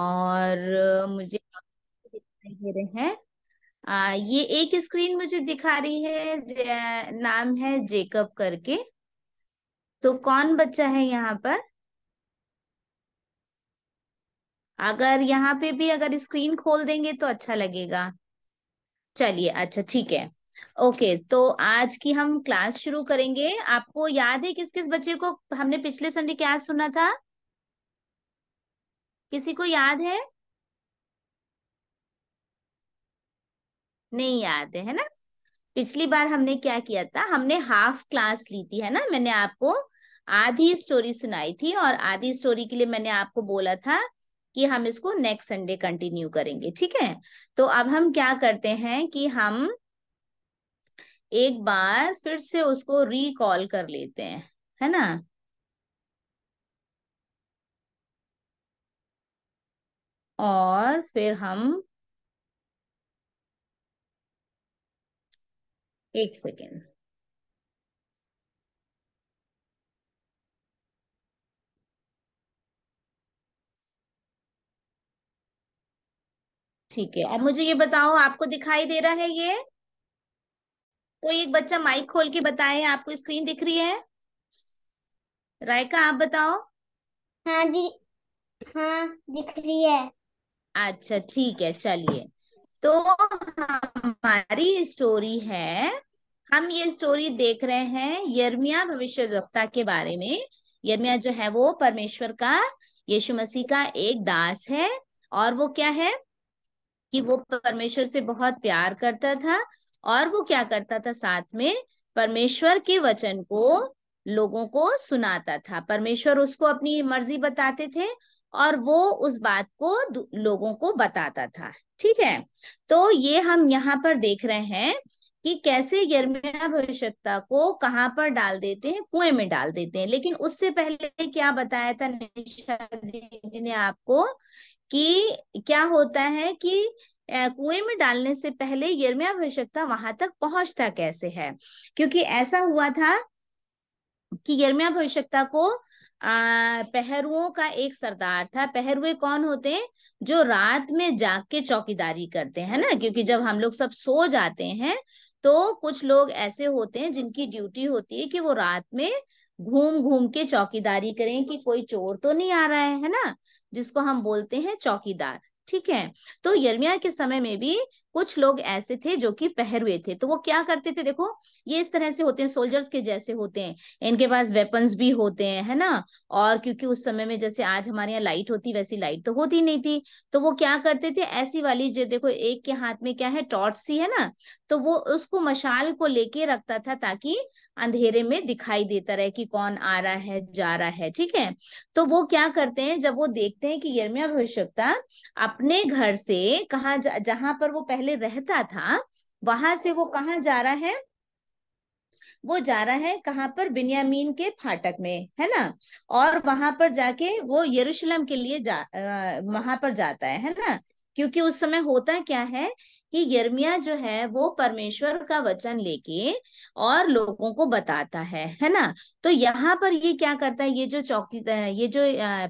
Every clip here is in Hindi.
और मुझे दिखाई दे रहे हैं आ, ये एक स्क्रीन मुझे दिखा रही है नाम है जेकब करके तो कौन बच्चा है यहाँ पर अगर यहाँ पे भी अगर स्क्रीन खोल देंगे तो अच्छा लगेगा चलिए अच्छा ठीक है ओके तो आज की हम क्लास शुरू करेंगे आपको याद है किस किस बच्चे को हमने पिछले संडे क्या सुना था किसी को याद है नहीं याद है ना पिछली बार हमने क्या किया था हमने हाफ क्लास ली थी है ना मैंने आपको आधी स्टोरी सुनाई थी और आधी स्टोरी के लिए मैंने आपको बोला था कि हम इसको नेक्स्ट संडे कंटिन्यू करेंगे ठीक है तो अब हम क्या करते हैं कि हम एक बार फिर से उसको रिकॉल कर लेते हैं है ना और फिर हम एक सेकेंड ठीक है अब मुझे ये बताओ आपको दिखाई दे रहा है ये कोई एक बच्चा माइक खोल के बताए आपको स्क्रीन दिख रही है रायका आप बताओ हाँ जी हाँ दिख रही है अच्छा ठीक है चलिए तो हमारी स्टोरी है हम ये स्टोरी देख रहे हैं यर्मिया भविष्य वक्ता के बारे में यर्मिया जो है वो परमेश्वर का यीशु मसीह का एक दास है और वो क्या है कि वो परमेश्वर से बहुत प्यार करता था और वो क्या करता था साथ में परमेश्वर के वचन को लोगों को सुनाता था परमेश्वर उसको अपनी मर्जी बताते थे और वो उस बात को लोगों को बताता था ठीक है तो ये हम यहाँ पर देख रहे हैं कि कैसे यर्मिया भविष्यता को कहाँ पर डाल देते हैं कुएं में डाल देते हैं लेकिन उससे पहले क्या बताया था निशा ने आपको कि क्या होता है कि कुएं में डालने से पहले यर्मिया भविष्यता वहां तक पहुंचता कैसे है क्योंकि ऐसा हुआ था कि यर्मिया भविष्यता को पहरुओं का एक सरदार था पहरुए कौन होते हैं जो रात में जाग के चौकीदारी करते हैं ना क्योंकि जब हम लोग सब सो जाते हैं तो कुछ लोग ऐसे होते हैं जिनकी ड्यूटी होती है कि वो रात में घूम घूम के चौकीदारी करें कि कोई चोर तो नहीं आ रहा है है ना जिसको हम बोलते हैं चौकीदार ठीक है तो यर्मिया के समय में भी कुछ लोग ऐसे थे जो कि पहरुए थे तो वो क्या करते थे देखो ये इस तरह से होते हैं सोल्जर्स के जैसे होते हैं इनके पास वेपन्स भी होते हैं है ना और क्योंकि उस समय में जैसे आज हमारे यहाँ लाइट होती वैसी लाइट तो होती नहीं थी तो वो क्या करते थे ऐसी वाली जो देखो एक के हाथ में क्या है टॉर्च सी है ना तो वो उसको मशाल को लेके रखता था ताकि अंधेरे में दिखाई देता रहे कि कौन आ रहा है जा रहा है ठीक है तो वो क्या करते हैं जब वो देखते हैं कि यर्मिया भविष्यता अपने घर से कहा जहां पर वो पहले पहले रहता था वहां से वो कहा जा रहा है वो जा रहा है कहाँ पर बिन्यामीन के फाटक में है ना और वहां पर जाके वो यरूशलेम के लिए जा वहां पर जाता है है ना क्योंकि उस समय होता क्या है कि यर्मिया जो है वो परमेश्वर का वचन लेके और लोगों को बताता है है ना तो यहाँ पर ये क्या करता है ये जो चौकी ये जो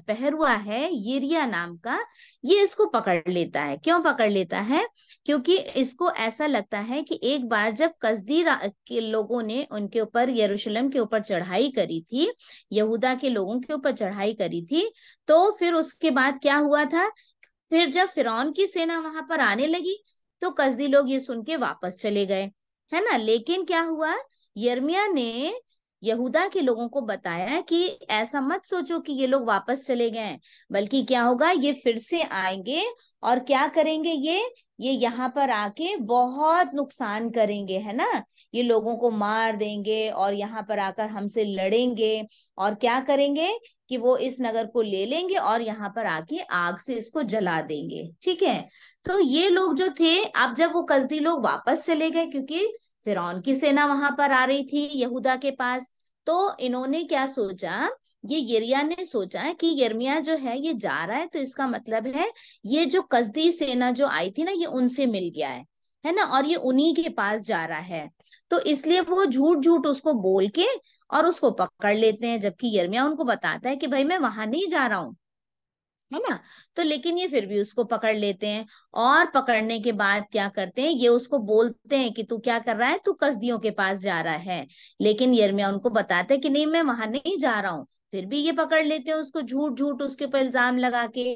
पहरुआ है यरिया नाम का ये इसको पकड़ लेता है क्यों पकड़ लेता है क्योंकि इसको ऐसा लगता है कि एक बार जब कसदी के लोगों ने उनके ऊपर यरूशलेम के ऊपर चढ़ाई करी थी यहूदा के लोगों के ऊपर चढ़ाई करी थी तो फिर उसके बाद क्या हुआ था फिर जब फिर की सेना वहां पर आने लगी तो कसदी लोग ये सुन के वापस चले गए है ना लेकिन क्या हुआ यर्मिया ने यहूदा के लोगों को बताया कि ऐसा मत सोचो कि ये लोग वापस चले गए बल्कि क्या होगा ये फिर से आएंगे और क्या करेंगे ये ये यहाँ पर आके बहुत नुकसान करेंगे है ना ये लोगों को मार देंगे और यहाँ पर आकर हमसे लड़ेंगे और क्या करेंगे कि वो इस नगर को ले लेंगे और यहाँ पर आके आग से इसको जला देंगे ठीक है तो ये लोग जो थे अब जब वो कसदी लोग वापस चले गए क्योंकि फिर की सेना वहां पर आ रही थी यहूदा के पास तो इन्होंने क्या सोचा ये यरिया ने सोचा कि यर्मिया जो है ये जा रहा है तो इसका मतलब है ये जो कसदी सेना जो आई थी ना ये उनसे मिल गया है है ना और ये उन्हीं के पास जा रहा है तो इसलिए वो झूठ झूठ उसको बोल के और उसको पकड़ लेते हैं जबकि यरमिया उनको बताता है कि भाई मैं वहां नहीं जा रहा हूँ है ना तो लेकिन ये फिर भी उसको पकड़ लेते हैं और पकड़ने के बाद क्या करते हैं ये उसको बोलते हैं कि तू क्या कर रहा है तू कसदियों के पास जा रहा है लेकिन यरमिया उनको बताता है कि नहीं मैं वहां नहीं जा रहा हूँ फिर भी ये पकड़ लेते हैं उसको झूठ झूठ उसके ऊपर इल्जाम लगा के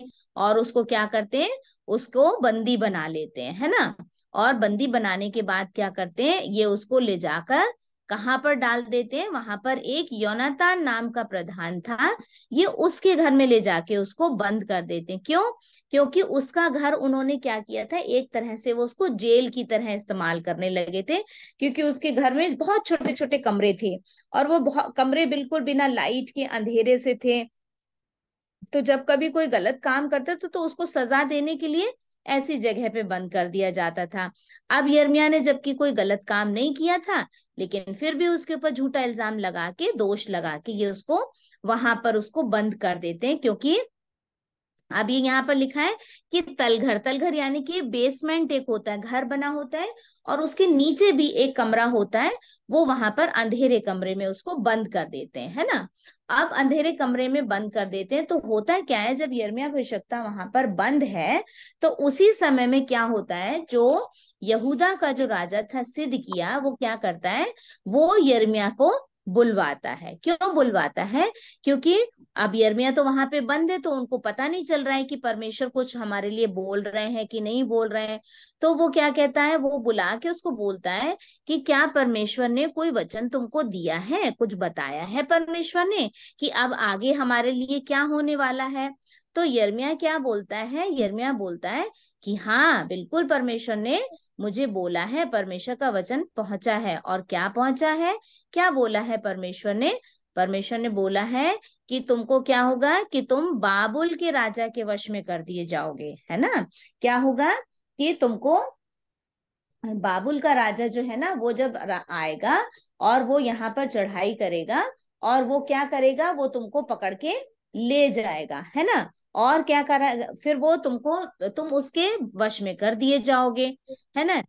और उसको क्या करते हैं उसको बंदी बना लेते हैं है ना और बंदी बनाने के बाद क्या करते हैं ये उसको ले जाकर कहाँ पर डाल देते हैं वहां पर एक योनातान नाम का प्रधान था ये उसके घर में ले जाके उसको बंद कर देते हैं क्यों क्योंकि उसका घर उन्होंने क्या किया था एक तरह से वो उसको जेल की तरह इस्तेमाल करने लगे थे क्योंकि उसके घर में बहुत छोटे छोटे कमरे थे और वो बहुत कमरे बिल्कुल बिना लाइट के अंधेरे से थे तो जब कभी कोई गलत काम करता था तो उसको सजा देने के लिए ऐसी जगह पे बंद कर दिया जाता था अब यर्मिया ने जबकि कोई गलत काम नहीं किया था लेकिन फिर भी उसके ऊपर झूठा इल्जाम लगा के दोष लगा के ये उसको वहां पर उसको बंद कर देते हैं क्योंकि अब ये यहाँ पर लिखा है कि तलघर तलघर यानी कि बेसमेंट एक होता है घर बना होता है और उसके नीचे भी एक कमरा होता है वो वहां पर अंधेरे कमरे में उसको बंद कर देते हैं है ना अब अंधेरे कमरे में बंद कर देते हैं तो होता है क्या है जब यर्मिया भविष्यता वहां पर बंद है तो उसी समय में क्या होता है जो यहूदा का जो राजा था सिद्ध किया वो क्या करता है वो यर्मिया को बुलवाता है क्यों बुलवाता है क्योंकि अब यर्मिया तो वहां पे बंद है तो उनको पता नहीं चल रहा है कि परमेश्वर कुछ हमारे लिए बोल रहे हैं कि नहीं बोल रहे हैं तो वो क्या कहता है वो बुला के उसको बोलता है कि क्या परमेश्वर ने कोई वचन तुमको दिया है कुछ बताया है परमेश्वर ने कि अब आगे हमारे लिए क्या होने वाला है तो यरमिया क्या बोलता है यरमिया बोलता है कि हाँ बिल्कुल परमेश्वर ने मुझे बोला है परमेश्वर का वचन पहुंचा है और क्या पहुंचा है क्या बोला है परमेश्वर ने परमेश्वर ने बोला है कि तुमको क्या होगा कि तुम बाबुल के राजा के वश में कर दिए जाओगे है ना क्या होगा कि तुमको बाबुल का राजा जो है ना वो जब आएगा और वो यहाँ पर चढ़ाई करेगा और वो क्या करेगा वो तुमको पकड़ के ले जाएगा है ना और क्या करा फिर वो तुमको तुम उसके वश में कर दिए जाओगे है ना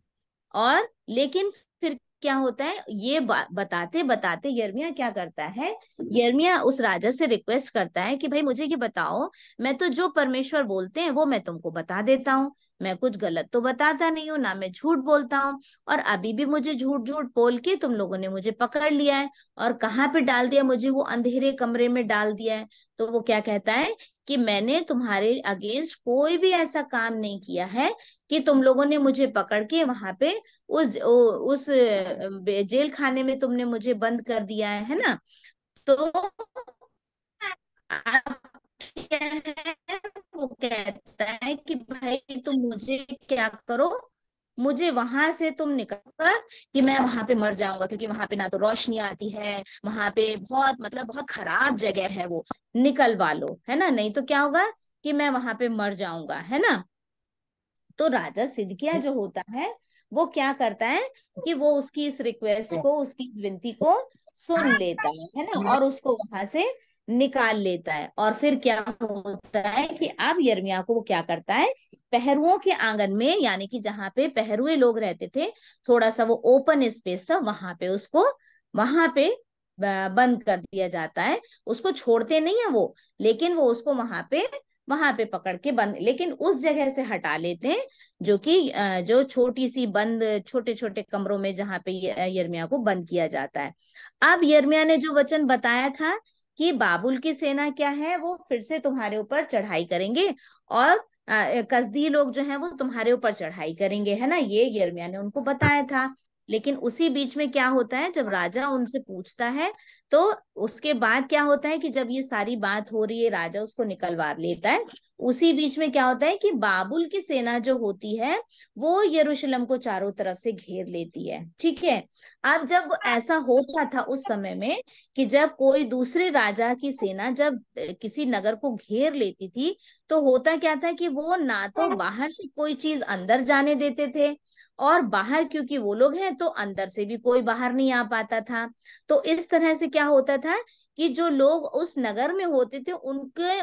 और लेकिन फिर क्या होता है ये बताते बताते यर्मिया क्या करता है यर्मिया उस राजा से रिक्वेस्ट करता है कि भाई मुझे ये बताओ मैं तो जो परमेश्वर बोलते हैं वो मैं तुमको बता देता हूँ मैं कुछ गलत तो बताता नहीं हूँ ना मैं झूठ बोलता हूँ और अभी भी मुझे झूठ झूठ बोल के तुम लोगों ने मुझे पकड़ लिया है और कहाँ पे डाल दिया मुझे वो अंधेरे कमरे में डाल दिया है तो वो क्या कहता है कि मैंने तुम्हारे अगेंस्ट कोई भी ऐसा काम नहीं किया है कि तुम लोगों ने मुझे पकड़ के वहां पे उस उस जेल खाने में तुमने मुझे बंद कर दिया है, है ना तो वो कहता है कि भाई तुम मुझे क्या करो मुझे वहां से तुम निकाल कि मैं वहां पे मर जाऊंगा क्योंकि वहां पे ना तो रोशनी आती है वहां पे बहुत मतलब बहुत खराब जगह है वो निकलवा लो है ना नहीं तो क्या होगा कि मैं वहां पे मर जाऊंगा है ना तो राजा सिद्धिया जो होता है वो क्या करता है कि वो उसकी इस रिक्वेस्ट को उसकी इस विनती को सुन लेता है है ना और उसको वहां से निकाल लेता है और फिर क्या होता है कि अब यरमिया को वो क्या करता है पहरुओं के आंगन में यानी कि जहां पे पहरुए लोग रहते थे थोड़ा सा वो ओपन स्पेस था वहां पे उसको वहां पे बंद कर दिया जाता है उसको छोड़ते नहीं है वो लेकिन वो उसको वहां पे वहां पे पकड़ के बंद लेकिन उस जगह से हटा लेते हैं जो कि जो छोटी सी बंद छोटे छोटे कमरों में जहाँ पे यरमिया को बंद किया जाता है अब यरमिया ने जो वचन बताया था कि बाबुल की सेना क्या है वो फिर से तुम्हारे ऊपर चढ़ाई करेंगे और कसदी लोग जो हैं वो तुम्हारे ऊपर चढ़ाई करेंगे है ना ये यरमिया ने उनको बताया था लेकिन उसी बीच में क्या होता है जब राजा उनसे पूछता है तो उसके बाद क्या होता है कि जब ये सारी बात हो रही है राजा उसको निकलवा लेता है उसी बीच में क्या होता है कि बाबुल की सेना जो होती है वो यरूशलेम को चारों तरफ से घेर लेती है ठीक है अब जब ऐसा होता था उस समय में कि जब कोई दूसरे राजा की सेना जब किसी नगर को घेर लेती थी तो होता क्या था कि वो ना तो बाहर से कोई चीज अंदर जाने देते थे और बाहर क्योंकि वो लोग हैं तो अंदर से भी कोई बाहर नहीं आ पाता था तो इस तरह से क्या होता था कि जो लोग उस नगर में होते थे उनके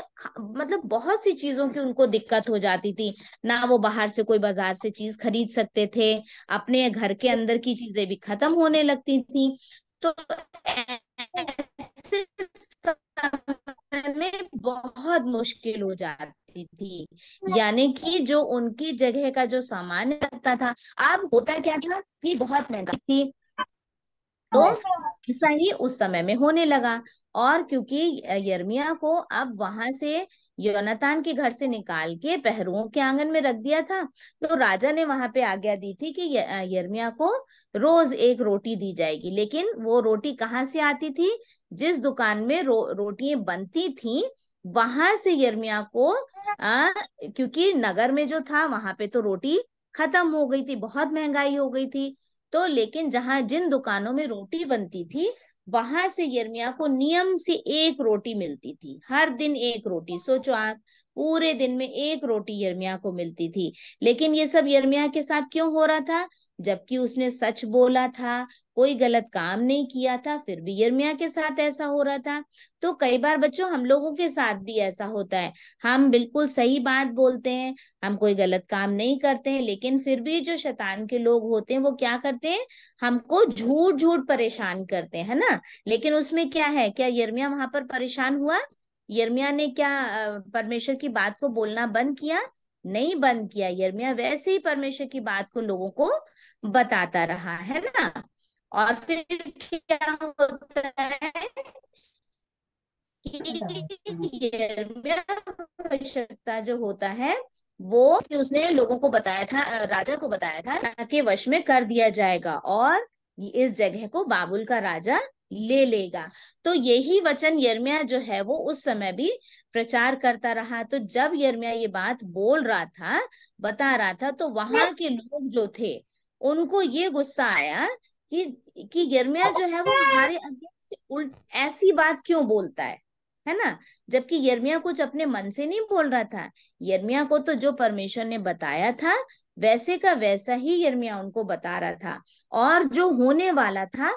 मतलब बहुत सी चीजों की उनको दिक्कत हो जाती थी ना वो बाहर से कोई बाजार से चीज खरीद सकते थे अपने घर के अंदर की चीजें भी खत्म होने लगती थी तो में बहुत मुश्किल हो जाती थी यानी कि जो उनकी जगह का जो सामान लगता था अब होता क्या था कि बहुत महंगा थी तो ऐसा ही उस समय में होने लगा और क्योंकि यर्मिया को अब वहां से योनतान के घर से निकाल के पहरुओं के आंगन में रख दिया था तो राजा ने वहां पे आज्ञा दी थी कि यर्मिया को रोज एक रोटी दी जाएगी लेकिन वो रोटी कहाँ से आती थी जिस दुकान में रो, रोटियां बनती थी वहां से यर्मिया को आ, क्योंकि नगर में जो था वहां पे तो रोटी खत्म हो गई थी बहुत महंगाई हो गई थी तो लेकिन जहां जिन दुकानों में रोटी बनती थी वहां से यर्मिया को नियम से एक रोटी मिलती थी हर दिन एक रोटी सोचो आप पूरे दिन में एक रोटी यर्मिया को मिलती थी लेकिन ये सब यर्मिया के साथ क्यों हो रहा था जबकि उसने सच बोला था कोई गलत काम नहीं किया था फिर भी यर्मिया के साथ ऐसा हो रहा था तो कई बार बच्चों हम लोगों के साथ भी ऐसा होता है हम बिल्कुल सही बात बोलते हैं हम कोई गलत काम नहीं करते हैं लेकिन फिर भी जो शैतान के लोग होते हैं वो क्या करते हैं हमको झूठ झूठ परेशान करते हैं है ना लेकिन उसमें क्या है क्या यर्मिया वहां पर परेशान हुआ यर्मिया ने क्या परमेश्वर की बात को बोलना बंद किया नहीं बंद किया यर्मिया वैसे ही परमेश्वर की बात को लोगों को बताता रहा है ना और फिर क्या होता है यर्मिया जो होता है वो उसने लोगों को बताया था राजा को बताया था के वश में कर दिया जाएगा और इस जगह को बाबुल का राजा ले लेगा तो यही वचन यर्मिया जो है वो उस समय भी प्रचार करता रहा तो जब यर्मिया ये बात बोल रहा था बता रहा था तो वहां के लोग जो थे उनको ये गुस्सा आया कि कि यर्मिया जो है वो हमारे अगेंस्ट उल्ट ऐसी बात क्यों बोलता है है ना जबकि यर्मिया कुछ अपने मन से नहीं बोल रहा था यर्मिया को तो जो परमेश्वर ने बताया था वैसे का वैसा ही यर्मिया उनको बता रहा था और जो होने वाला था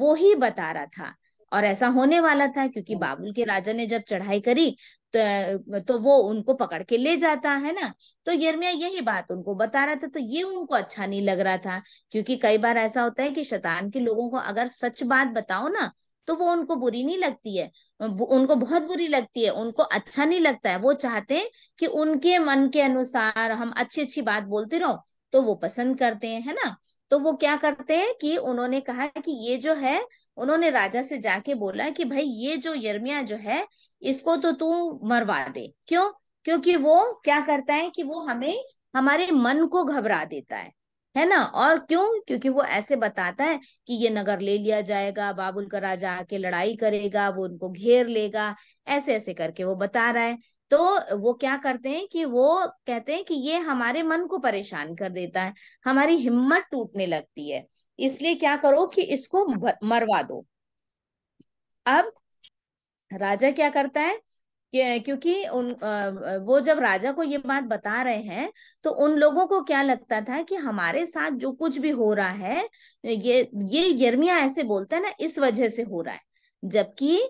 वो ही बता रहा था और ऐसा होने वाला था क्योंकि बाबुल के राजा ने जब चढ़ाई करी तो, तो वो उनको पकड़ के ले जाता है ना तो यर्मिया यही बात उनको बता रहा था तो ये उनको अच्छा नहीं लग रहा था क्योंकि कई बार ऐसा होता है कि शतान के लोगों को अगर सच बात बताओ ना तो वो उनको बुरी नहीं लगती है उनको बहुत बुरी लगती है उनको अच्छा नहीं लगता है वो चाहते हैं कि उनके मन के अनुसार हम अच्छी अच्छी बात बोलते रहो तो वो पसंद करते हैं है ना तो वो क्या करते हैं कि उन्होंने कहा कि ये जो है उन्होंने राजा से जाके बोला कि भाई ये जो यर्मिया जो है इसको तो तू मरवा दे क्यों क्योंकि वो क्या करता है कि वो हमें हमारे मन को घबरा देता है है ना और क्यों क्योंकि वो ऐसे बताता है कि ये नगर ले लिया जाएगा बाबुल का राजा आके लड़ाई करेगा वो उनको घेर लेगा ऐसे ऐसे करके वो बता रहा है तो वो क्या करते हैं कि वो कहते हैं कि ये हमारे मन को परेशान कर देता है हमारी हिम्मत टूटने लगती है इसलिए क्या करो कि इसको मरवा दो अब राजा क्या करता है क्योंकि उन वो जब राजा को ये बात बता रहे हैं तो उन लोगों को क्या लगता था कि हमारे साथ जो कुछ भी हो रहा है ये ये यर्मिया ऐसे बोलता है ना इस वजह से हो रहा है जबकि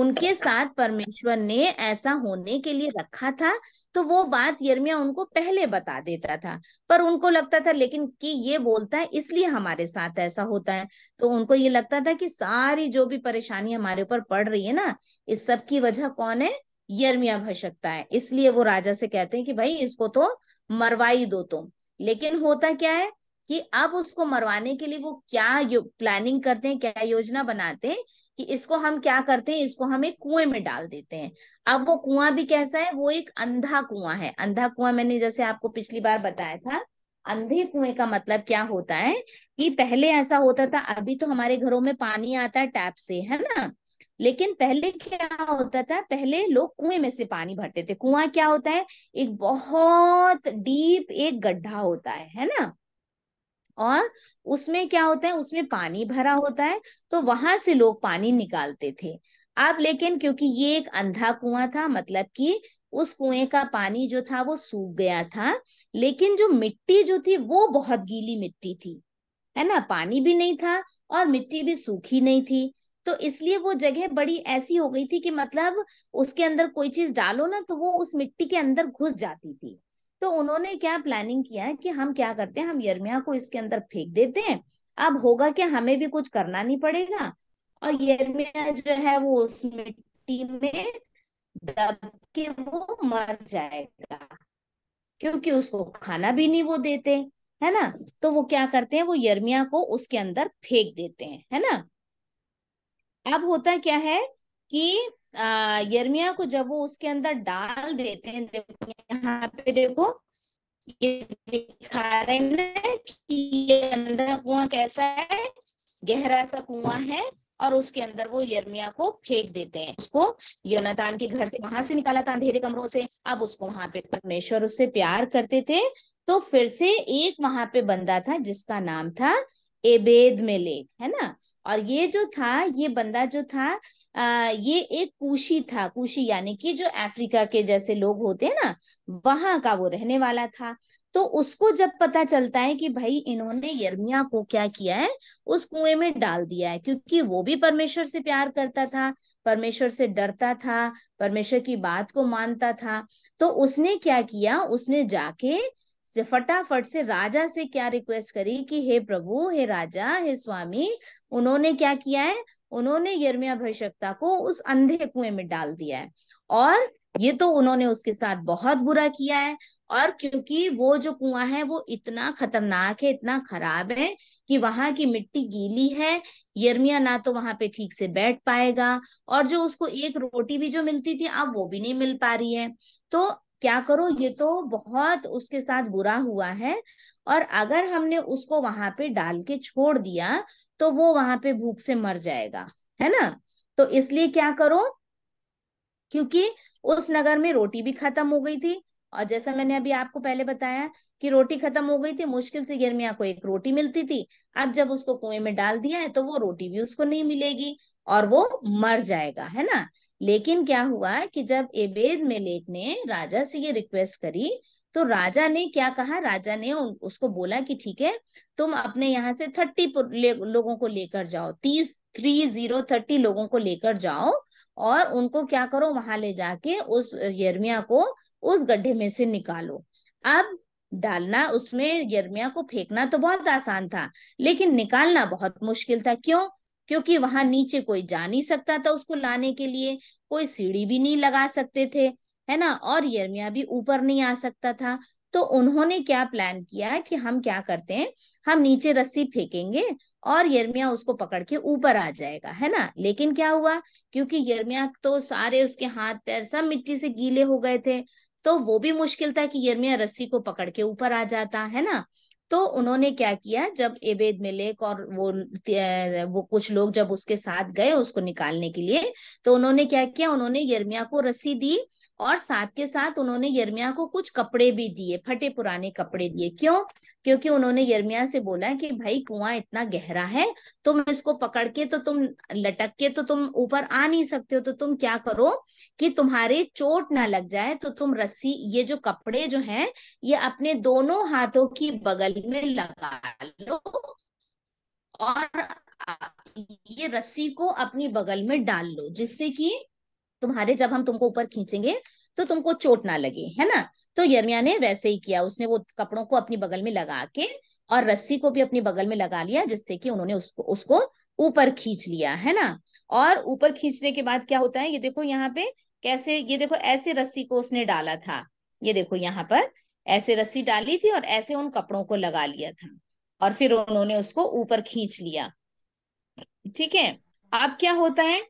उनके साथ परमेश्वर ने ऐसा होने के लिए रखा था तो वो बात यर्मिया उनको पहले बता देता था पर उनको लगता था लेकिन कि ये बोलता है इसलिए हमारे साथ ऐसा होता है तो उनको ये लगता था कि सारी जो भी परेशानी हमारे ऊपर पड़ रही है ना इस सब की वजह कौन है यर्मिया भशकता है इसलिए वो राजा से कहते हैं कि भाई इसको तो मरवाई दो तुम लेकिन होता क्या है कि अब उसको मरवाने के लिए वो क्या प्लानिंग करते हैं क्या योजना बनाते हैं कि इसको हम क्या करते हैं इसको हम एक कुएं में डाल देते हैं अब वो कुआं भी कैसा है वो एक अंधा कुआं है अंधा कुआं मैंने जैसे आपको पिछली बार बताया था अंधे कुएं का मतलब क्या होता है कि पहले ऐसा होता था अभी तो हमारे घरों में पानी आता है टैप से है ना लेकिन पहले क्या होता था पहले लोग कुएं में से पानी भरते थे कुआं क्या होता है एक बहुत डीप एक गड्ढा होता है है ना और उसमें क्या होता है उसमें पानी भरा होता है तो वहां से लोग पानी निकालते थे अब लेकिन क्योंकि ये एक अंधा कुआं था मतलब कि उस कुएं का पानी जो था वो सूख गया था लेकिन जो मिट्टी जो थी वो बहुत गीली मिट्टी थी है ना पानी भी नहीं था और मिट्टी भी सूखी नहीं थी तो इसलिए वो जगह बड़ी ऐसी हो गई थी कि मतलब उसके अंदर कोई चीज डालो ना तो वो उस मिट्टी के अंदर घुस जाती थी तो उन्होंने क्या प्लानिंग किया है कि हम क्या करते हैं हम यरमिया को इसके अंदर फेंक देते हैं अब होगा क्या हमें भी कुछ करना नहीं पड़ेगा और यरमिया जो है वो उस मिट्टी में दब के वो मर जाएगा क्योंकि उसको खाना भी नहीं वो देते है ना तो वो क्या करते हैं वो यरमिया को उसके अंदर फेंक देते हैं है ना अब होता क्या है कि यर्मिया को जब वो उसके अंदर डाल देते हैं देखो यहाँ पे देखो ये दिखा रहे हैं कि ये अंदर कुआं कैसा है गहरा सा कुआ है और उसके अंदर वो यर्मिया को फेंक देते हैं उसको योनातान के घर से वहां से निकाला था अंधेरे कमरों से अब उसको वहां पे परमेश्वर उससे प्यार करते थे तो फिर से एक वहां पे बंदा था जिसका नाम था एबेद में ले है ना और ये जो था ये बंदा जो था आ, ये एक कुशी था कुशी यानी कि जो अफ्रीका के जैसे लोग होते हैं ना वहां का वो रहने वाला था तो उसको जब पता चलता है कि भाई इन्होंने यर्मिया को क्या किया है उस कुएं में डाल दिया है क्योंकि वो भी परमेश्वर से प्यार करता था परमेश्वर से डरता था परमेश्वर की बात को मानता था तो उसने क्या किया उसने जाके फटाफट से राजा से क्या रिक्वेस्ट करी कि हे प्रभु हे राजा हे स्वामी उन्होंने क्या किया है उन्होंने यर्मिया भविष्यता को उस अंधे कुएं में डाल दिया है और ये तो उन्होंने उसके साथ बहुत बुरा किया है और क्योंकि वो जो कुआं है वो इतना खतरनाक है इतना खराब है कि वहां की मिट्टी गीली है यर्मिया ना तो वहां पे ठीक से बैठ पाएगा और जो उसको एक रोटी भी जो मिलती थी अब वो भी नहीं मिल पा रही है तो क्या करो ये तो बहुत उसके साथ बुरा हुआ है और अगर हमने उसको वहां पे डाल के छोड़ दिया तो वो वहां पे भूख से मर जाएगा है ना तो इसलिए क्या करो क्योंकि उस नगर में रोटी भी खत्म हो गई थी और जैसा मैंने अभी आपको पहले बताया कि रोटी खत्म हो गई थी मुश्किल से गर्मिया को एक रोटी मिलती थी अब जब उसको कुएं में डाल दिया है तो वो रोटी भी उसको नहीं मिलेगी और वो मर जाएगा है ना लेकिन क्या हुआ कि जब एबेद मेलेक ने राजा से ये रिक्वेस्ट करी तो राजा ने क्या कहा राजा ने उन, उसको बोला कि ठीक है तुम अपने यहाँ से थर्टी लोगों को लेकर जाओ तीस थ्री जीरो थर्टी लोगों को लेकर जाओ और उनको क्या करो वहां ले जाके उस यर्मिया को उस गड्ढे में से निकालो अब डालना उसमें यर्मिया को फेंकना तो बहुत आसान था लेकिन निकालना बहुत मुश्किल था क्यों क्योंकि वहां नीचे कोई जा नहीं सकता था उसको लाने के लिए कोई सीढ़ी भी नहीं लगा सकते थे है ना और यर्मिया भी ऊपर नहीं आ सकता था तो उन्होंने क्या प्लान किया कि हम क्या करते हैं हम नीचे रस्सी फेंकेंगे और यर्मिया उसको पकड़ के ऊपर आ जाएगा है ना लेकिन क्या हुआ क्योंकि यर्मिया तो सारे उसके हाथ पैर सब मिट्टी से गीले हो गए थे तो वो भी मुश्किल था कि यर्मिया रस्सी को पकड़ के ऊपर आ जाता है ना तो उन्होंने क्या किया जब एबेद मिलेक और वो वो कुछ लोग जब उसके साथ गए उसको निकालने के लिए तो उन्होंने क्या किया उन्होंने यर्मिया को रस्सी दी और साथ के साथ उन्होंने यर्मिया को कुछ कपड़े भी दिए फटे पुराने कपड़े दिए क्यों क्योंकि उन्होंने यर्मिया से बोला कि भाई कुआं इतना गहरा है तुम इसको पकड़ के तो तुम लटक के तो तुम ऊपर आ नहीं सकते हो तो तुम क्या करो कि तुम्हारे चोट ना लग जाए तो तुम रस्सी ये जो कपड़े जो हैं ये अपने दोनों हाथों की बगल में लगा लो और ये रस्सी को अपनी बगल में डाल लो जिससे कि तुम्हारे जब हम तुमको ऊपर खींचेंगे तो तुमको चोट ना लगे है ना तो यर्मिया ने वैसे ही किया उसने वो कपड़ों को अपनी बगल में लगा के और रस्सी को भी अपनी बगल में लगा लिया जिससे कि उन्होंने उसको उसको ऊपर खींच लिया है ना और ऊपर खींचने के बाद क्या होता है ये देखो यहाँ पे कैसे ये देखो ऐसे रस्सी को उसने डाला था ये देखो यहाँ पर ऐसे रस्सी डाली थी और ऐसे उन कपड़ों को लगा लिया था और फिर उन्होंने उसको ऊपर खींच लिया ठीक है अब क्या होता है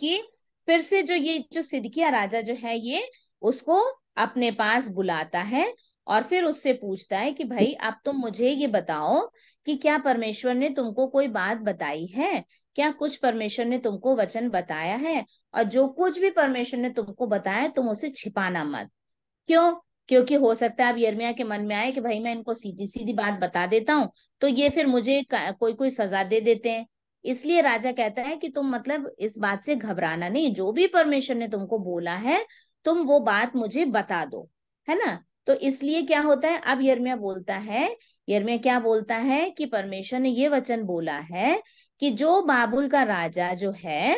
कि फिर से जो ये जो सिदकिया राजा जो है ये उसको अपने पास बुलाता है और फिर उससे पूछता है कि भाई आप तुम तो मुझे ये बताओ कि क्या परमेश्वर ने तुमको कोई बात बताई है क्या कुछ परमेश्वर ने तुमको वचन बताया है और जो कुछ भी परमेश्वर ने तुमको बताया तुम उसे छिपाना मत क्यों क्योंकि हो सकता है अब यर्मिया के मन में आए कि भाई मैं इनको सीधी सीधी बात बता देता हूँ तो ये फिर मुझे कोई कोई सजा दे देते हैं इसलिए राजा कहता है कि तुम मतलब इस बात से घबराना नहीं जो भी परमेश्वर ने तुमको बोला है तुम वो बात मुझे बता दो है ना तो इसलिए क्या होता है अब यरमिया बोलता है यरमिया क्या बोलता है कि परमेश्वर ने ये वचन बोला है कि जो बाबुल का राजा जो है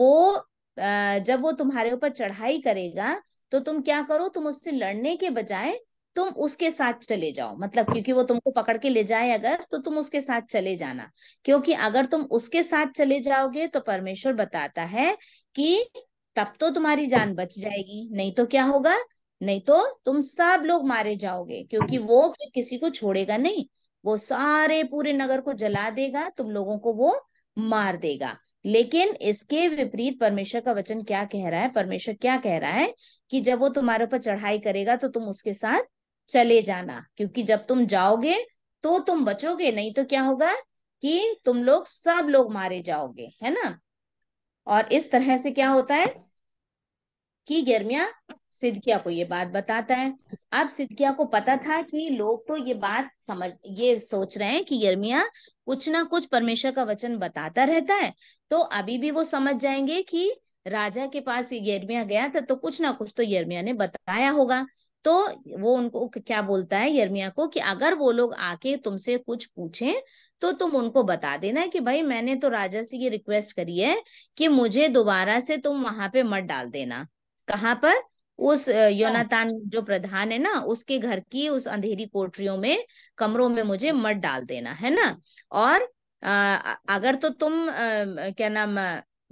वो जब वो तुम्हारे ऊपर चढ़ाई करेगा तो तुम क्या करो तुम उससे लड़ने के बजाय तुम उसके साथ चले जाओ मतलब क्योंकि वो तुमको पकड़ के ले जाए अगर तो तुम उसके साथ चले जाना क्योंकि अगर तुम उसके साथ चले जाओगे तो परमेश्वर बताता है कि तब तो तुम्हारी जान बच जाएगी नहीं तो क्या होगा नहीं तो तुम सब लोग मारे जाओगे क्योंकि वो फिर किसी को छोड़ेगा नहीं वो सारे पूरे नगर को जला देगा तुम लोगों को वो मार देगा लेकिन इसके विपरीत परमेश्वर का वचन क्या कह रहा है परमेश्वर क्या कह रहा है कि जब वो तुम्हारे ऊपर चढ़ाई करेगा तो तुम उसके साथ चले जाना क्योंकि जब तुम जाओगे तो तुम बचोगे नहीं तो क्या होगा कि तुम लोग सब लोग मारे जाओगे है ना और इस तरह से क्या होता है कि गर्मिया सिद्धिया को ये बात बताता है अब सिद्धिया को पता था कि लोग तो ये बात समझ ये सोच रहे हैं कि गर्मिया कुछ ना कुछ परमेश्वर का वचन बताता रहता है तो अभी भी वो समझ जाएंगे कि राजा के पास ये गर्मिया गया था तो कुछ ना कुछ तो यर्मिया ने बताया होगा तो वो उनको क्या बोलता है यर्मिया को कि अगर वो लोग आके तुमसे कुछ पूछें तो तुम उनको बता देना कि भाई मैंने तो राजा से ये रिक्वेस्ट करी है कि मुझे दोबारा से तुम वहां पे मत डाल देना कहाँ पर उस अच्छा। योनातान जो प्रधान है ना उसके घर की उस अंधेरी कोठरियों में कमरों में मुझे मत डाल देना है ना और अगर तो तुम क्या नाम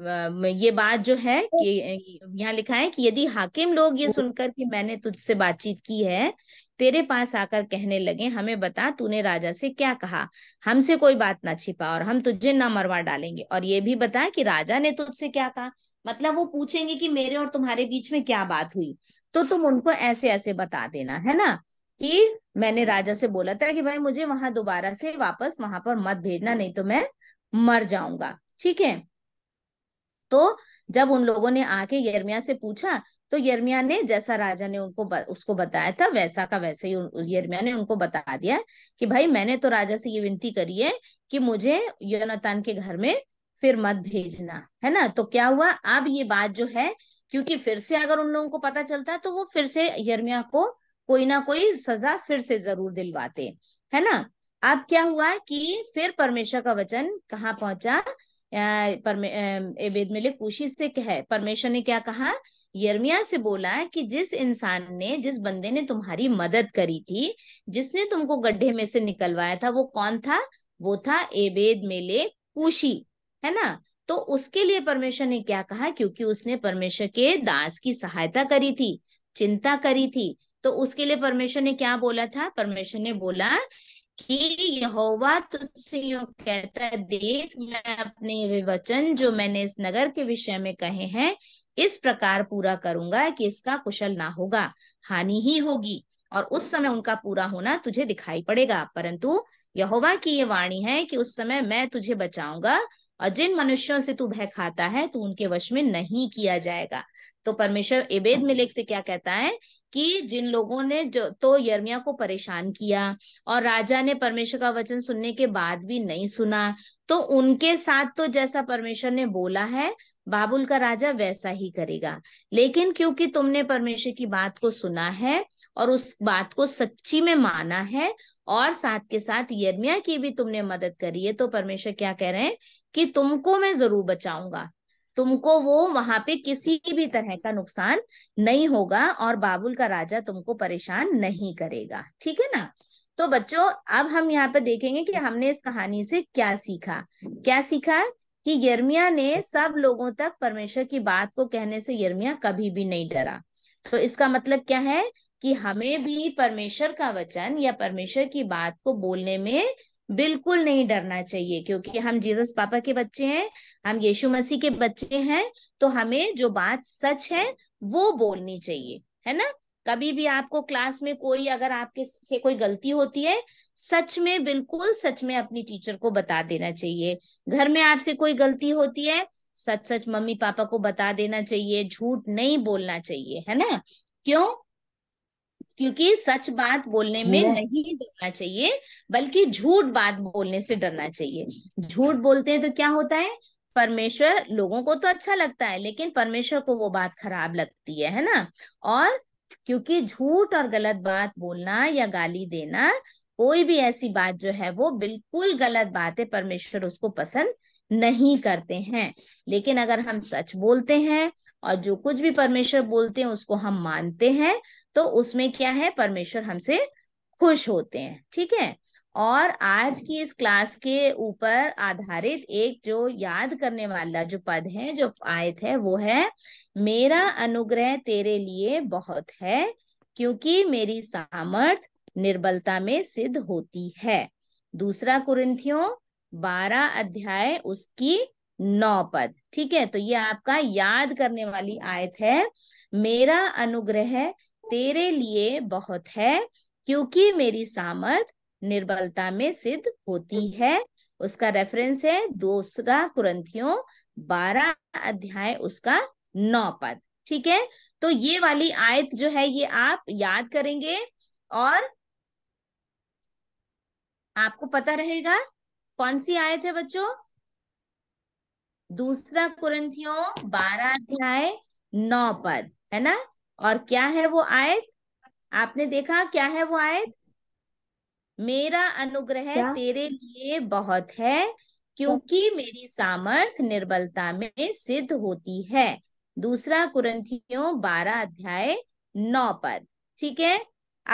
ये बात जो है तो कि यहाँ लिखा है कि यदि हाकिम लोग ये हम्म। सुनकर कि मैंने तुझसे बातचीत की है तेरे पास आकर कहने लगे हमें बता तूने राजा से क्या कहा हमसे कोई बात ना छिपा और हम तुझे ना मरवा डालेंगे और ये भी बता कि राजा ने तुझसे क्या कहा मतलब वो पूछेंगे कि मेरे और तुम्हारे बीच में क्या बात हुई तो तुम उनको ऐसे ऐसे बता देना है ना कि मैंने राजा से बोला था कि भाई मुझे वहां दोबारा से वापस वहां पर मत भेजना नहीं तो मैं मर जाऊंगा ठीक है तो जब उन लोगों ने आके यरमिया से पूछा तो यरमिया ने जैसा राजा ने उनको ब, उसको बताया था वैसा का वैसे ही यरमिया ने उनको बता दिया कि भाई मैंने तो राजा से ये विनती करी है कि मुझे योनातान के घर में फिर मत भेजना है ना तो क्या हुआ अब ये बात जो है क्योंकि फिर से अगर उन लोगों को पता चलता तो वो फिर से यरमिया को कोई ना कोई सजा फिर से जरूर दिलवाते है ना अब क्या हुआ कि फिर परमेश्वर का वचन कहाँ पहुंचा एबेद मेलिक कुशी से कह परमेश्वर ने क्या कहा यर्मिया से बोला कि जिस इंसान ने जिस बंदे ने तुम्हारी मदद करी थी जिसने तुमको गड्ढे में से निकलवाया था वो कौन था वो था एबेद मेले कुशी है ना तो उसके लिए परमेश्वर ने क्या कहा क्योंकि उसने परमेश्वर के दास की सहायता करी थी चिंता करी थी तो उसके लिए परमेश्वर ने क्या बोला था परमेश्वर ने बोला कि यहोवा तुझसे यूं कहता है देख मैं अपने विवचन जो मैंने इस नगर के विषय में कहे हैं इस प्रकार पूरा करूंगा कि इसका कुशल ना होगा हानि ही होगी और उस समय उनका पूरा होना तुझे दिखाई पड़ेगा परंतु यहोवा की ये वाणी है कि उस समय मैं तुझे बचाऊंगा और जिन मनुष्यों से तू भय खाता है तू उनके वश में नहीं किया जाएगा तो परमेश्वर एबेद हाँ। मिलेक से क्या कहता है कि जिन लोगों ने जो तो यर्मिया को परेशान किया और राजा ने परमेश्वर का वचन सुनने के बाद भी नहीं सुना तो उनके साथ तो जैसा परमेश्वर ने बोला है बाबुल का राजा वैसा ही करेगा लेकिन क्योंकि तुमने परमेश्वर की बात को सुना है और उस बात को सच्ची में माना है और साथ के साथ यर्मिया की भी तुमने मदद करी है तो परमेश्वर क्या कह रहे हैं कि तुमको मैं जरूर बचाऊंगा तुमको वो वहां पे किसी भी तरह का नुकसान नहीं होगा और बाबुल का राजा तुमको परेशान नहीं करेगा ठीक है ना तो बच्चों अब हम यहाँ पे देखेंगे कि हमने इस कहानी से क्या सीखा क्या सीखा कि यर्मिया ने सब लोगों तक परमेश्वर की बात को कहने से यर्मिया कभी भी नहीं डरा तो इसका मतलब क्या है कि हमें भी परमेश्वर का वचन या परमेश्वर की बात को बोलने में बिल्कुल नहीं डरना चाहिए क्योंकि हम जीसस पापा के बच्चे हैं हम यीशु मसीह के बच्चे हैं तो हमें जो बात सच है वो बोलनी चाहिए है ना कभी भी आपको क्लास में कोई अगर आपके से कोई गलती होती है सच में बिल्कुल सच में अपनी टीचर को बता देना चाहिए घर में आपसे कोई गलती होती है सच सच मम्मी पापा को बता देना चाहिए झूठ नहीं बोलना चाहिए है ना क्यों क्योंकि सच बात बोलने में नहीं डरना चाहिए बल्कि झूठ बात बोलने से डरना चाहिए झूठ बोलते हैं तो क्या होता है परमेश्वर लोगों को तो अच्छा लगता है लेकिन परमेश्वर को वो बात खराब लगती है है ना और क्योंकि झूठ और गलत बात बोलना या गाली देना कोई भी ऐसी बात जो है वो बिल्कुल गलत बात है परमेश्वर उसको पसंद नहीं करते हैं लेकिन अगर हम सच बोलते हैं और जो कुछ भी परमेश्वर बोलते हैं उसको हम मानते हैं तो उसमें क्या है परमेश्वर हमसे खुश होते हैं ठीक है और आज की इस क्लास के ऊपर आधारित एक जो याद करने वाला जो पद है जो आयत है वो है मेरा अनुग्रह तेरे लिए बहुत है क्योंकि मेरी सामर्थ निर्बलता में सिद्ध होती है दूसरा कुरिंथियों बारह अध्याय उसकी नौ पद ठीक है तो ये आपका याद करने वाली आयत है मेरा अनुग्रह तेरे लिए बहुत है क्योंकि मेरी सामर्थ निर्बलता में सिद्ध होती हम्म। है उसका रेफरेंस है दूसरा कुरंथियों बारह अध्याय उसका नौ पद ठीक है तो ये वाली आयत जो है ये आप याद करेंगे और आपको पता रहेगा कौन सी आयत है बच्चों दूसरा कुरंथियों बारह अध्याय नौ पद है ना और क्या है वो आयत आपने देखा क्या है वो आयत मेरा अनुग्रह तेरे लिए बहुत है क्योंकि मेरी सामर्थ निर्बलता में सिद्ध होती है दूसरा कुरंथियों बारह अध्याय नौ पद ठीक है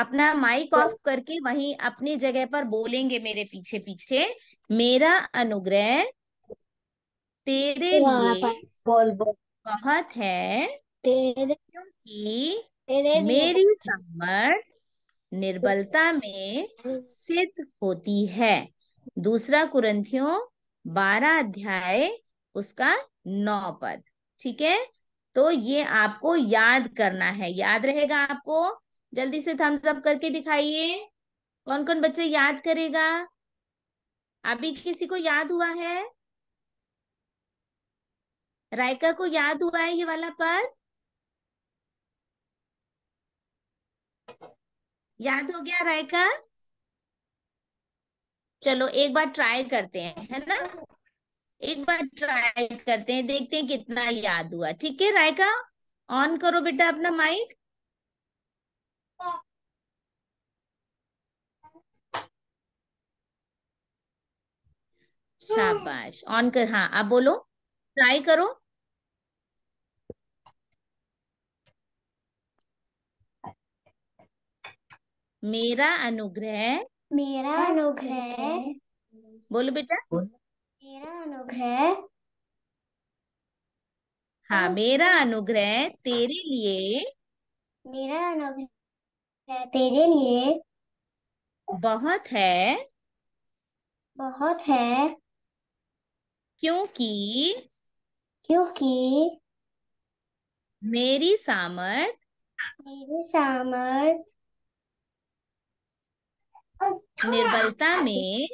अपना माइक ऑफ करके वहीं अपनी जगह पर बोलेंगे मेरे पीछे पीछे मेरा अनुग्रह तेरे लिए बोल बोल बहुत है तेरे क्योंकि तेरे मेरी सामर्थ निर्बलता में सिद्ध होती है दूसरा कुरंथियों बारह अध्याय उसका नौ पद ठीक है तो ये आपको याद करना है याद रहेगा आपको जल्दी से थम्स अप करके दिखाइए कौन कौन बच्चे याद करेगा अभी किसी को याद हुआ है रायका को याद हुआ है ये वाला पद याद हो गया रायका चलो एक बार ट्राई करते हैं है ना एक बार ट्राई करते हैं देखते हैं कितना याद हुआ ठीक है रायका ऑन करो बेटा अपना माइक शाबाश ऑन कर हाँ आप बोलो ट्राई करो मेरा अनुग्रह मेरा अनुग्रह बोलो बेटा मेरा अनुग्रह हाँ, हाँ मेरा अनुग्रह तेरे लिए मेरा अनुग्रह तेरे लिए बहुत है बहुत है क्योंकि क्योंकि मेरी सामर्थ मेरी सामर्थ हाँ। निर्बलता में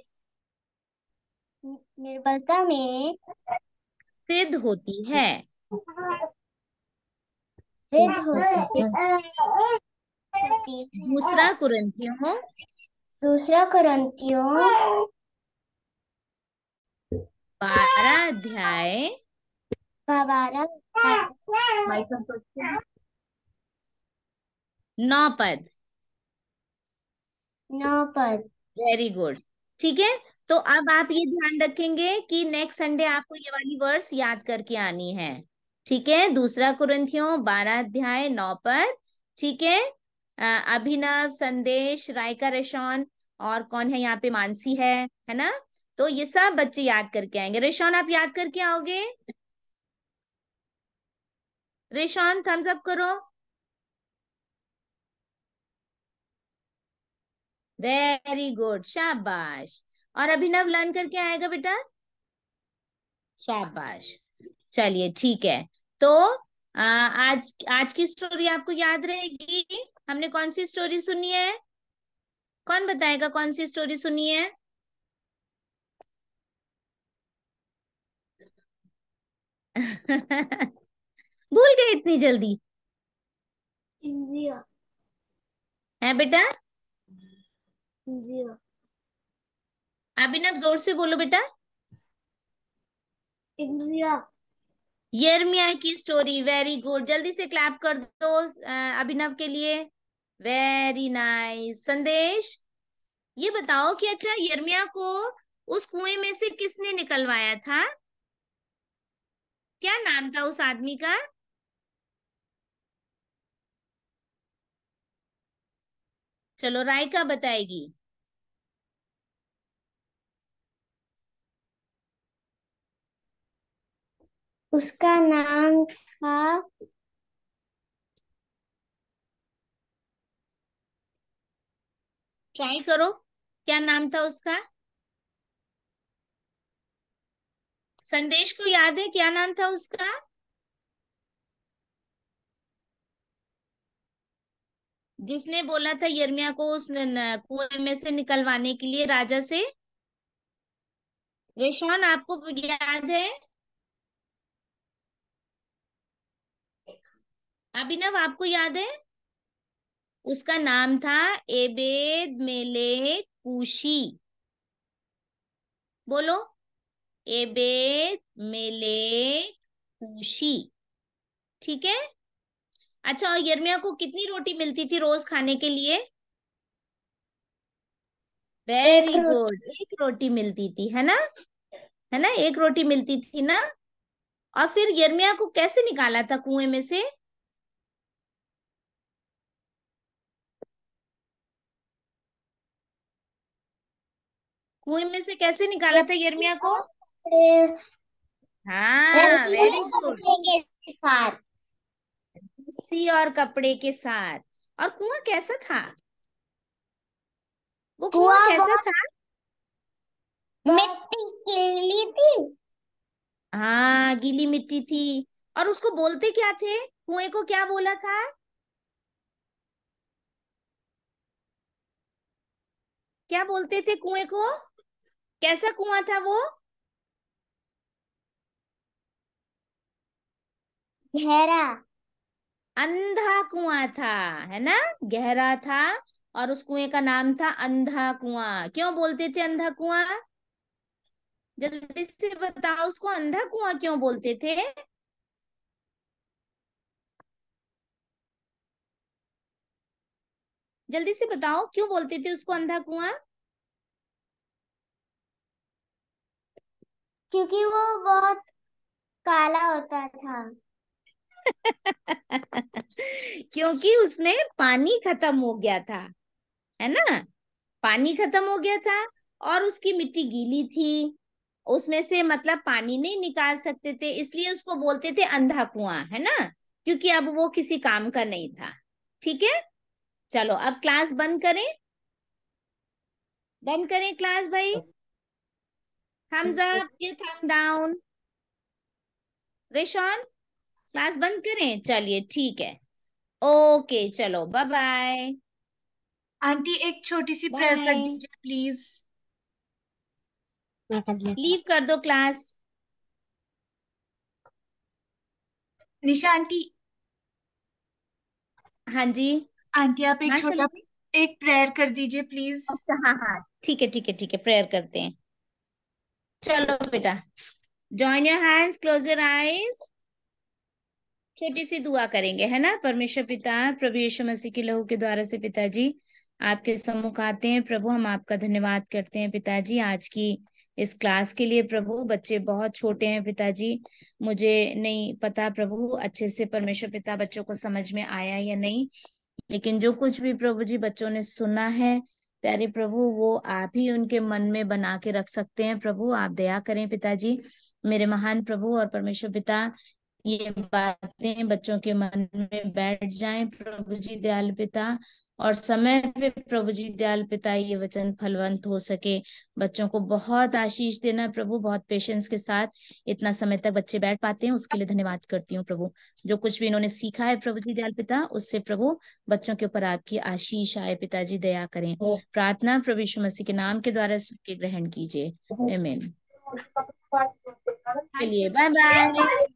निर्बलता में सिद्ध होती है दूसरा कुरंतियों दूसरा कुरंतियों बारह अध्याय नौ पद नौ पद वेरी गुड ठीक है तो अब आप ये ध्यान रखेंगे कि नेक्स्ट संडे आपको ये वाली वर्ड्स याद करके आनी है ठीक है दूसरा कुरंथियों बारह अध्याय नौ पर ठीक है अभिनव संदेश रायका रेशौन और कौन है यहाँ पे मानसी है है ना तो ये सब बच्चे याद करके आएंगे रेशौन आप याद करके आओगे रेशौन थम्स अप करो वेरी गुड शाबाश और अभिनव लर्न करके आएगा बेटा शाबाश चलिए ठीक है तो आ, आज आज की स्टोरी आपको याद रहेगी हमने कौन सी स्टोरी सुनी है कौन बताएगा कौन सी स्टोरी सुनी है भूल गए इतनी जल्दी है बेटा हाँ। अभिनव जोर से बोलो बेटा इंडिया हाँ। यरमिया की स्टोरी वेरी गुड जल्दी से क्लैप कर दो अभिनव के लिए वेरी नाइस संदेश ये बताओ कि अच्छा यरमिया को उस कुएं में से किसने निकलवाया था क्या नाम था उस आदमी का चलो राय का बताएगी उसका नाम था ट्राई करो क्या नाम था उसका संदेश को याद है क्या नाम था उसका जिसने बोला था यर्मिया को उस कुएं में से निकलवाने के लिए राजा से रेशान आपको याद है अभिनव आपको याद है उसका नाम था एबेद मेले कुशी बोलो एबेद मेले कुशी ठीक है अच्छा और यर्मिया को कितनी रोटी मिलती थी रोज खाने के लिए वेरी गुड एक रोटी मिलती थी है ना है ना एक रोटी मिलती थी ना और फिर यर्मिया को कैसे निकाला था कुएं में से कुएं में से कैसे निकाला था यर्मिया को हाँ और कपड़े के साथ और कुआ कैसा था वो कुआ कैसा था मिट्टी गीली थी हाँ गीली मिट्टी थी और उसको बोलते क्या थे कुएं को क्या बोला था क्या बोलते थे कुएं को कैसा कुआं था वो गहरा अंधा कुआं था है ना गहरा था और उस कुएं का नाम था अंधा कुआं क्यों बोलते थे अंधा कुआं जल्दी से बताओ उसको अंधा कुआं क्यों बोलते थे जल्दी से बताओ क्यों बोलते थे उसको अंधा कुआं क्योंकि वो बहुत काला होता था क्योंकि उसमें पानी खत्म हो गया था है ना पानी खत्म हो गया था और उसकी मिट्टी गीली थी उसमें से मतलब पानी नहीं निकाल सकते थे इसलिए उसको बोलते थे अंधा कुआं है ना क्योंकि अब वो किसी काम का नहीं था ठीक है चलो अब क्लास बंद करें बंद करें क्लास भाई थम्स अप या थम डाउन रेशॉन क्लास बंद करें चलिए ठीक है ओके चलो बाय बाय आंटी एक छोटी सी प्रेयर कर दीजिए प्लीज लीव कर दो क्लास निशा आंटी हाँ जी आंटी आप एक हाँ, छोटा एक प्रेयर कर दीजिए प्लीज अच्छा हाँ हाँ ठीक है ठीक है ठीक है प्रेयर करते हैं चलो बेटा join your hands close your eyes छोटी सी दुआ करेंगे है ना परमेश्वर पिता प्रभु यीशु मसीह की लहू के द्वारा से पिताजी आपके सम्मुख आते हैं प्रभु हम आपका धन्यवाद करते हैं पिताजी आज की इस क्लास के लिए प्रभु बच्चे बहुत छोटे हैं पिताजी मुझे नहीं पता प्रभु अच्छे से परमेश्वर पिता बच्चों को समझ में आया या नहीं लेकिन जो कुछ भी प्रभु जी बच्चों ने सुना है प्यारे प्रभु वो आप ही उनके मन में बना के रख सकते हैं प्रभु आप दया करें पिताजी मेरे महान प्रभु और परमेश्वर पिता ये बातें बच्चों के मन में बैठ जाएं प्रभु जी दयाल पिता और समय पे प्रभु जी दयाल पिता ये वचन फलवंत हो सके बच्चों को बहुत आशीष देना प्रभु बहुत पेशेंस के साथ इतना समय तक बच्चे बैठ पाते हैं उसके लिए धन्यवाद करती हूँ प्रभु जो कुछ भी इन्होंने सीखा है प्रभु जी दयाल पिता उससे प्रभु बच्चों के ऊपर आपकी आशीष आए पिताजी दया करें प्रार्थना प्रभु यीशु मसीह के नाम के द्वारा ग्रहण कीजिए बाय बाय